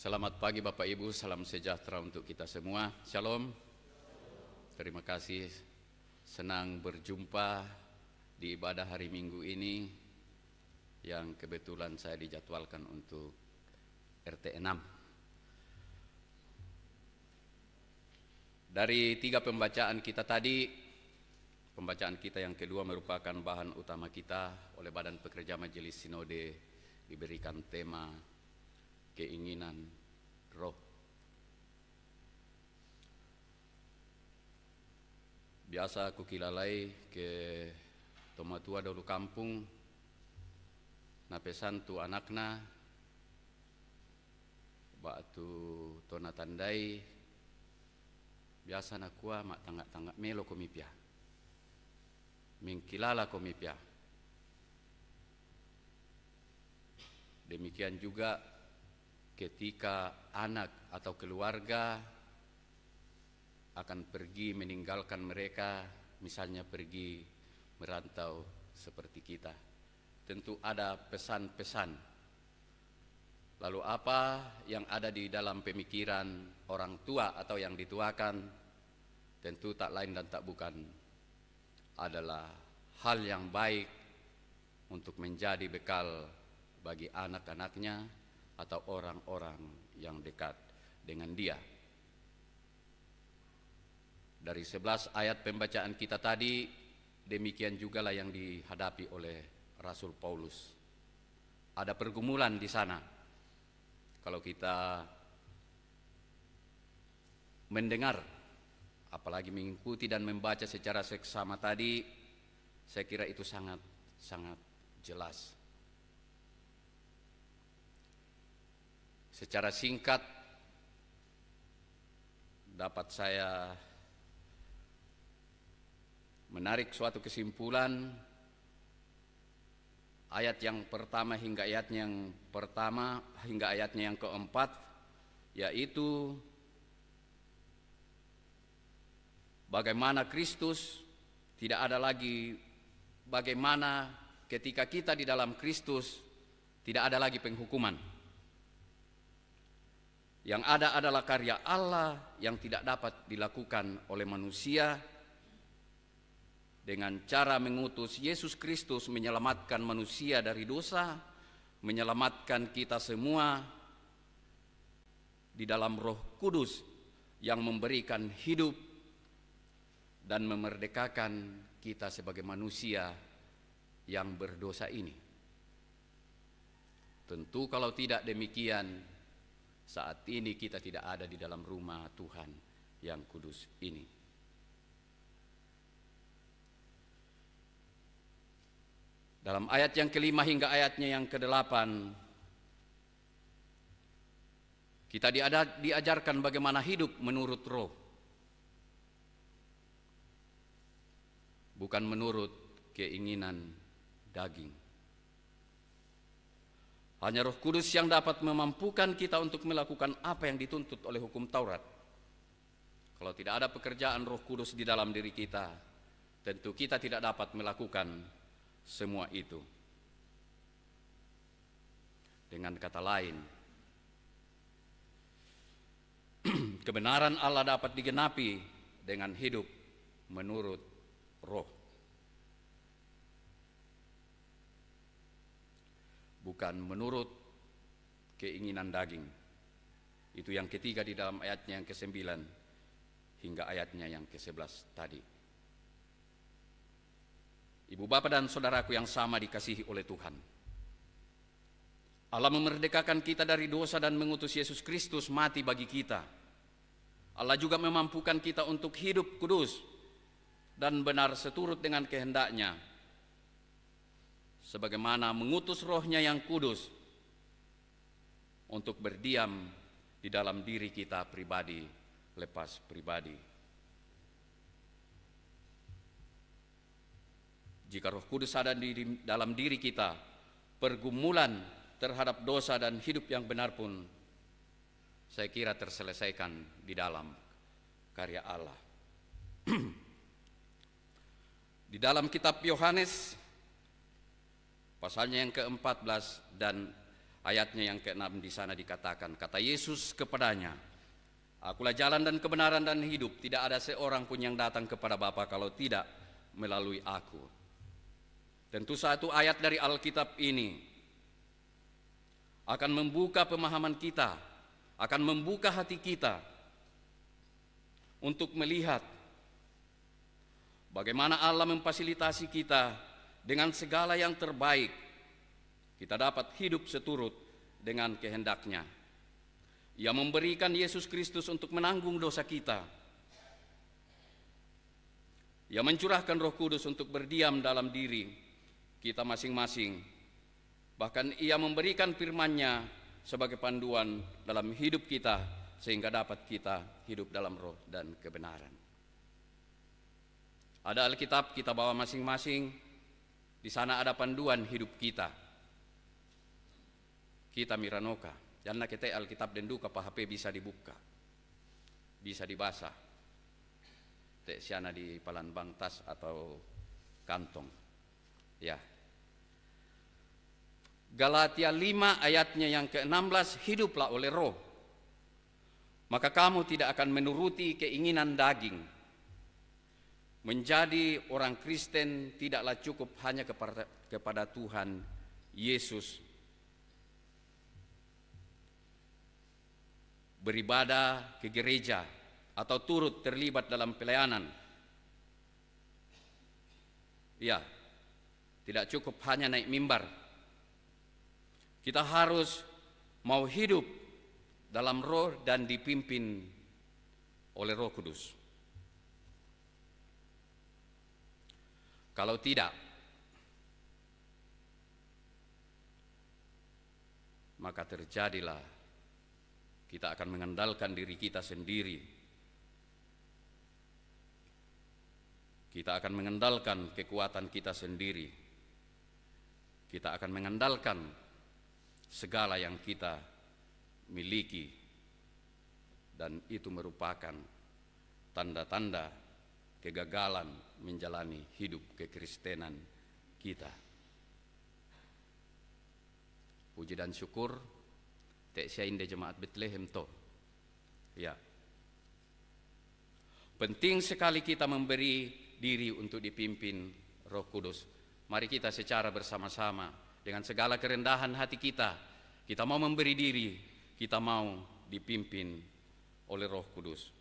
Selamat pagi Bapak Ibu, salam sejahtera untuk kita semua. Shalom. Terima kasih senang berjumpa di ibadah hari Minggu ini yang kebetulan saya dijadwalkan untuk RT 6. Dari tiga pembacaan kita tadi, pembacaan kita yang kedua merupakan bahan utama kita oleh Badan Pekerja Majelis Sinode diberikan tema keinginan roh. Biasa aku kilalai ke tomatua dulu kampung, napesan tu anakna, batu tona tandai, biasa nakua mak tangga tangga melo komipia, mengkilala komipia. Demikian juga ketika anak atau keluarga akan pergi meninggalkan mereka, misalnya pergi merantau seperti kita. Tentu ada pesan-pesan. Lalu apa yang ada di dalam pemikiran orang tua atau yang dituakan? Tentu tak lain dan tak bukan adalah hal yang baik untuk menjadi bekal bagi anak-anaknya atau orang-orang yang dekat dengan dia. Dari sebelas ayat pembacaan kita tadi, demikian juga lah yang dihadapi oleh Rasul Paulus. Ada pergumulan di sana. Kalau kita mendengar, apalagi mengikuti dan membaca secara seksama tadi, saya kira itu sangat sangat jelas. Secara singkat dapat saya menarik suatu kesimpulan ayat yang pertama hingga ayat yang pertama hingga ayatnya yang keempat yaitu bagaimana Kristus tidak ada lagi bagaimana ketika kita di dalam Kristus tidak ada lagi penghukuman yang ada adalah karya Allah yang tidak dapat dilakukan oleh manusia dengan cara mengutus Yesus Kristus menyelamatkan manusia dari dosa, menyelamatkan kita semua di dalam Roh Kudus yang memberikan hidup dan memerdekakan kita sebagai manusia yang berdosa ini. Tentu kalau tidak demikian, saat ini kita tidak ada di dalam rumah Tuhan yang kudus ini. Dalam ayat yang kelima hingga ayatnya yang kedelapan, kita diajarkan bagaimana hidup menurut roh. Bukan menurut keinginan daging. Hanya Roh Kudus yang dapat memampukan kita untuk melakukan apa yang dituntut oleh hukum Taurat. Kalau tidak ada pekerjaan Roh Kudus di dalam diri kita, tentu kita tidak dapat melakukan semua itu. Dengan kata lain, kebenaran Allah dapat digenapi dengan hidup menurut Roh. bukan menurut keinginan daging. Itu yang ketiga di dalam ayatnya yang ke-9 hingga ayatnya yang ke-11 tadi. Ibu bapa dan saudaraku yang sama dikasihi oleh Tuhan. Allah memerdekakan kita dari dosa dan mengutus Yesus Kristus mati bagi kita. Allah juga memampukan kita untuk hidup kudus dan benar seturut dengan kehendaknya sebagaimana mengutus rohnya yang kudus untuk berdiam di dalam diri kita pribadi, lepas pribadi. Jika roh kudus ada di dalam diri kita, pergumulan terhadap dosa dan hidup yang benar pun saya kira terselesaikan di dalam karya Allah. di dalam kitab Yohanes Pasalnya yang ke-14 dan ayatnya yang ke-6 di sana dikatakan, kata Yesus kepadanya, Akulah jalan dan kebenaran dan hidup, tidak ada seorang pun yang datang kepada Bapa kalau tidak melalui aku. Tentu satu ayat dari Alkitab ini akan membuka pemahaman kita, akan membuka hati kita untuk melihat bagaimana Allah memfasilitasi kita dengan segala yang terbaik, kita dapat hidup seturut dengan kehendaknya. Ia memberikan Yesus Kristus untuk menanggung dosa kita. Ia mencurahkan roh kudus untuk berdiam dalam diri kita masing-masing. Bahkan ia memberikan firman-Nya sebagai panduan dalam hidup kita sehingga dapat kita hidup dalam roh dan kebenaran. Ada Alkitab kita bawa masing-masing, di sana ada panduan hidup kita. Kita miranoka. Jangan kita Alkitab dendu duka HP bisa dibuka. Bisa dibaca. Tek siana di palan tas atau kantong. Ya. Galatia 5 ayatnya yang ke-16 hiduplah oleh roh. Maka kamu tidak akan menuruti keinginan daging Menjadi orang Kristen tidaklah cukup hanya kepada, Tuhan Yesus. Beribadah ke gereja atau turut terlibat dalam pelayanan. Ya, tidak cukup hanya naik mimbar. Kita harus mau hidup dalam roh dan dipimpin oleh roh kudus. Kalau tidak, maka terjadilah kita akan mengandalkan diri kita sendiri. Kita akan mengandalkan kekuatan kita sendiri. Kita akan mengandalkan segala yang kita miliki, dan itu merupakan tanda-tanda kegagalan menjalani hidup kekristenan kita. Puji dan syukur tek syainde jemaat Betlehem to. Ya. Penting sekali kita memberi diri untuk dipimpin Roh Kudus. Mari kita secara bersama-sama dengan segala kerendahan hati kita, kita mau memberi diri, kita mau dipimpin oleh Roh Kudus.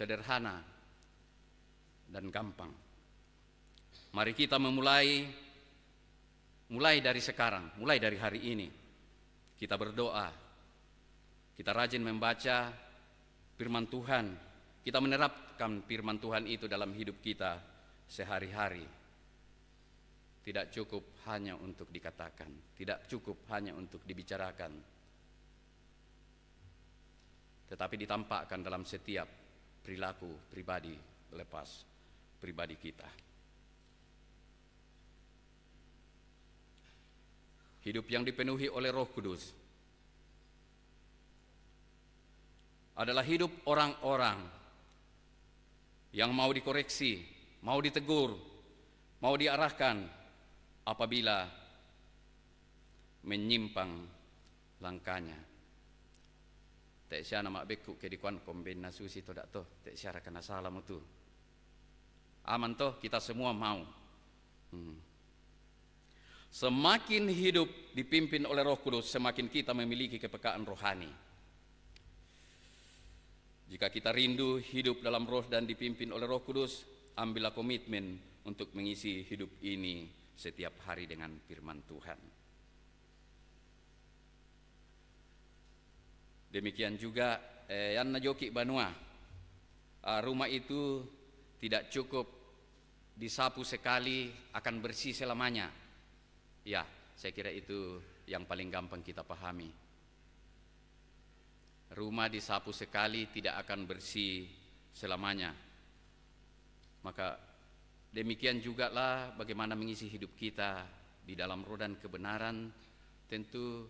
sederhana, dan gampang. Mari kita memulai mulai dari sekarang, mulai dari hari ini. Kita berdoa, kita rajin membaca firman Tuhan, kita menerapkan firman Tuhan itu dalam hidup kita sehari-hari. Tidak cukup hanya untuk dikatakan, tidak cukup hanya untuk dibicarakan, tetapi ditampakkan dalam setiap perilaku pribadi lepas pribadi kita. Hidup yang dipenuhi oleh Roh Kudus adalah hidup orang-orang yang mau dikoreksi, mau ditegur, mau diarahkan apabila menyimpang langkahnya tak sia nama beku ke dikuan komben si to dak to tek sia rakana salam tu aman toh kita semua mau hmm. Semakin hidup dipimpin oleh Roh Kudus, semakin kita memiliki kepekaan rohani. Jika kita rindu hidup dalam roh dan dipimpin oleh Roh Kudus, ambillah komitmen untuk mengisi hidup ini setiap hari dengan firman Tuhan. Demikian juga eh, Yan Joki Banua. Uh, rumah itu tidak cukup disapu sekali akan bersih selamanya. Ya, saya kira itu yang paling gampang kita pahami. Rumah disapu sekali tidak akan bersih selamanya. Maka demikian juga lah bagaimana mengisi hidup kita di dalam rodan kebenaran tentu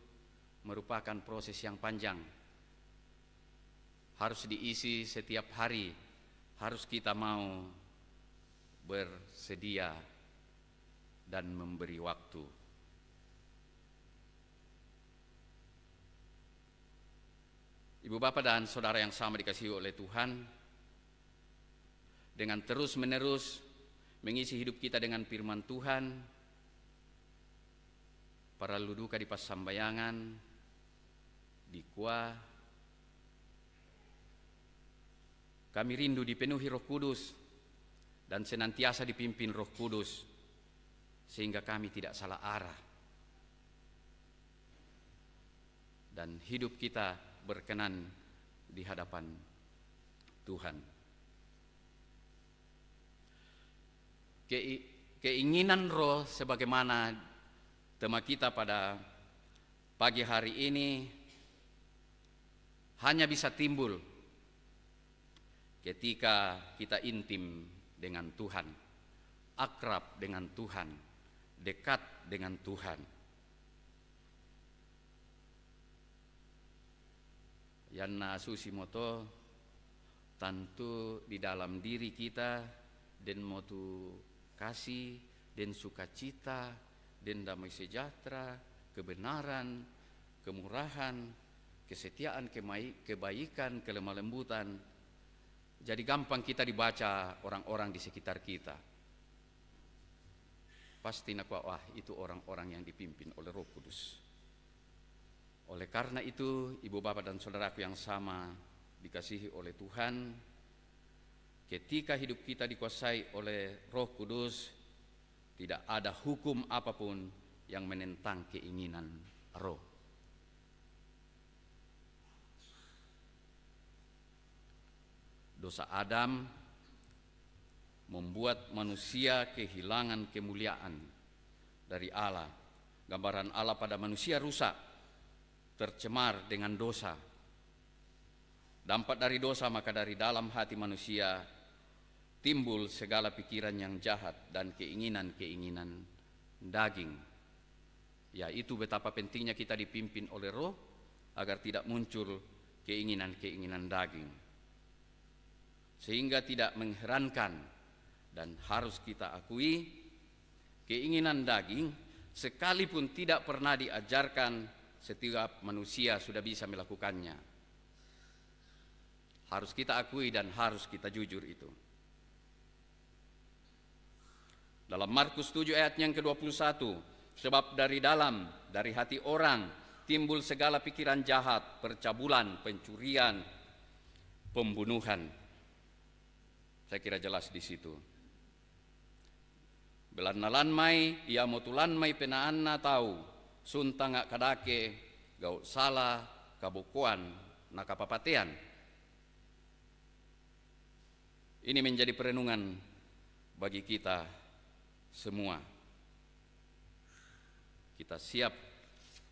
merupakan proses yang panjang harus diisi setiap hari, harus kita mau bersedia dan memberi waktu. Ibu bapak dan saudara yang sama dikasihi oleh Tuhan, dengan terus-menerus mengisi hidup kita dengan firman Tuhan, para luduka di Pasambayangan, di Kuah, Kami rindu dipenuhi Roh Kudus dan senantiasa dipimpin Roh Kudus sehingga kami tidak salah arah dan hidup kita berkenan di hadapan Tuhan. Keinginan roh sebagaimana tema kita pada pagi hari ini hanya bisa timbul ketika kita intim dengan Tuhan, akrab dengan Tuhan, dekat dengan Tuhan. Yana Susimoto tentu di dalam diri kita dan motu kasih dan sukacita dan damai sejahtera, kebenaran, kemurahan, kesetiaan, kebaikan, kelemah lembutan, jadi gampang kita dibaca orang-orang di sekitar kita. Pasti nak wah itu orang-orang yang dipimpin oleh Roh Kudus. Oleh karena itu, ibu bapak dan saudaraku yang sama dikasihi oleh Tuhan, ketika hidup kita dikuasai oleh Roh Kudus, tidak ada hukum apapun yang menentang keinginan roh. dosa Adam membuat manusia kehilangan kemuliaan dari Allah. Gambaran Allah pada manusia rusak, tercemar dengan dosa. Dampak dari dosa maka dari dalam hati manusia timbul segala pikiran yang jahat dan keinginan-keinginan daging. Yaitu betapa pentingnya kita dipimpin oleh roh agar tidak muncul keinginan-keinginan daging sehingga tidak mengherankan dan harus kita akui keinginan daging sekalipun tidak pernah diajarkan setiap manusia sudah bisa melakukannya harus kita akui dan harus kita jujur itu dalam Markus 7 ayat yang ke-21 sebab dari dalam dari hati orang timbul segala pikiran jahat percabulan pencurian pembunuhan saya kira jelas di situ. Belan mai, ia motulan mai penaanna tahu, suntangak kadake, gau salah, kabukuan, nakapapatean. Ini menjadi perenungan bagi kita semua. Kita siap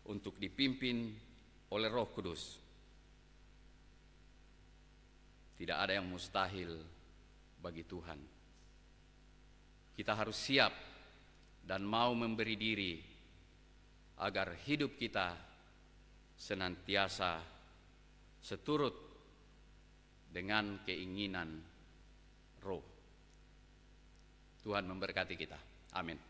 untuk dipimpin oleh Roh Kudus. Tidak ada yang mustahil bagi Tuhan. Kita harus siap dan mau memberi diri agar hidup kita senantiasa seturut dengan keinginan roh. Tuhan memberkati kita. Amin.